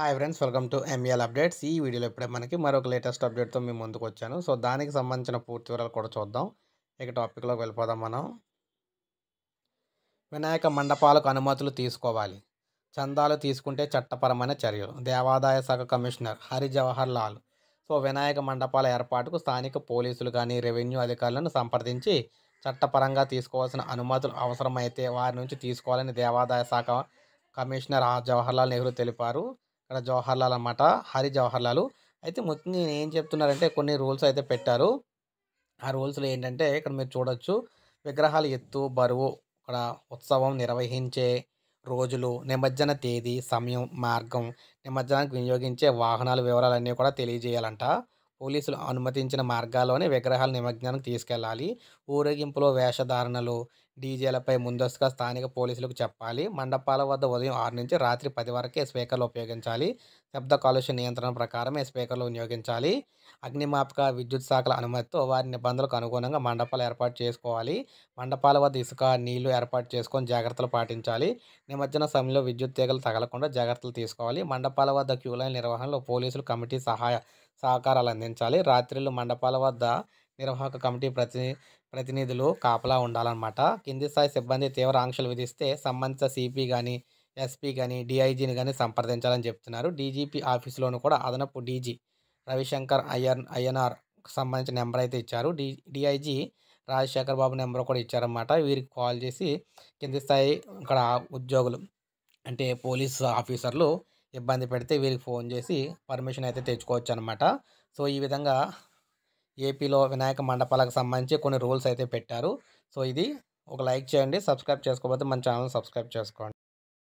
hi friends welcome to M e updates ఈ వీడియోలో ఇప్పుడే మనకి మరొక లేటెస్ట్ అప్డేట్తో మేము ముందుకు వచ్చాను సో దానికి సంబంధించిన పూర్తి వివరాలు కూడా చూద్దాం ఇక టాపిక్లోకి వెళ్ళిపోదాం మనం వినాయక మండపాలకు అనుమతులు తీసుకోవాలి చందాలు తీసుకుంటే చట్టపరమైన చర్యలు దేవాదాయ శాఖ కమిషనర్ హరి జవహర్ లాల్ సో వినాయక మండపాల ఏర్పాటుకు స్థానిక పోలీసులు కానీ రెవెన్యూ అధికారులను సంప్రదించి చట్టపరంగా తీసుకోవాల్సిన అనుమతులు అవసరమైతే వారి నుంచి తీసుకోవాలని దేవాదాయ శాఖ కమిషనర్ జవహర్లాల్ నెహ్రూ తెలిపారు ఇక్కడ జవహర్లాల్ అనమాట హరి జవహర్ లాల్ అయితే మొత్తం నేను ఏం చెప్తున్నారంటే కొన్ని రూల్స్ అయితే పెట్టారు ఆ రూల్స్లో ఏంటంటే ఇక్కడ మీరు చూడొచ్చు విగ్రహాలు ఎత్తు బరువు ఇక్కడ ఉత్సవం నిర్వహించే రోజులు నిమజ్జన తేదీ సమయం మార్గం నిమజ్జనానికి వినియోగించే వాహనాల వివరాలన్నీ కూడా తెలియజేయాలంట పోలీసులు అనుమతించిన మార్గాల్లోనే విగ్రహాల నిమజ్ఞానం తీసుకెళ్లాలి ఊరేగింపులో వేషధారణలు డీజేలపై ముందస్తుగా స్థానిక పోలీసులకు చెప్పాలి మండపాల వద్ద ఉదయం ఆరు నుంచి రాత్రి పది వరకే స్పీకర్లు ఉపయోగించాలి శబ్ద కాలుష్య నియంత్రణ ప్రకారమే స్పీకర్లు వినియోగించాలి అగ్నిమాపక విద్యుత్ శాఖల అనుమతితో వారి నిబంధనలకు అనుగుణంగా మండపాలు ఏర్పాటు చేసుకోవాలి మండపాల వద్ద ఇసుక నీళ్లు ఏర్పాటు చేసుకొని జాగ్రత్తలు పాటించాలి నిమజ్జన సమయంలో విద్యుత్ తీగలు తగలకుండా జాగ్రత్తలు తీసుకోవాలి మండపాల వద్ద క్యూలైన్ నిర్వహణలో పోలీసులు కమిటీ సహాయ సహకారాలు అందించాలి రాత్రిళ్ళు మండపాల వద్ద నిర్వాహక కమిటీ ప్రతి ప్రతినిధులు కాపలా ఉండాలన్నమాట కింది స్థాయి సిబ్బంది తీవ్ర ఆంక్షలు విధిస్తే సంబంధిత సిపి కానీ ఎస్పీ కానీ డిఐజీని కానీ సంప్రదించాలని చెప్తున్నారు డీజీపీ ఆఫీసులోను కూడా అదనపు డీజీ రవిశంకర్ అయ్యర్ అయ్యనార్ సంబంధించిన నెంబర్ అయితే ఇచ్చారు D DIG Rajasekhar Babu number కూడా ఇచ్చారన్నమాట వీరికి కాల్ చేసి కింది స్థాయి ఇక్కడ ఉద్యోగులు అంటే పోలీస్ ఆఫీసర్లు ఇబ్బంది పెడితే వీరికి ఫోన్ చేసి పర్మిషన్ అయితే తెచ్చుకోవచ్చు అనమాట సో ఈ విధంగా ఏపీలో వినాయక మండపాలకు సంబంధించి కొన్ని రూల్స్ అయితే పెట్టారు సో ఇది ఒక లైక్ చేయండి సబ్స్క్రైబ్ చేసుకోకపోతే మన ఛానల్ సబ్స్క్రైబ్ చేసుకోండి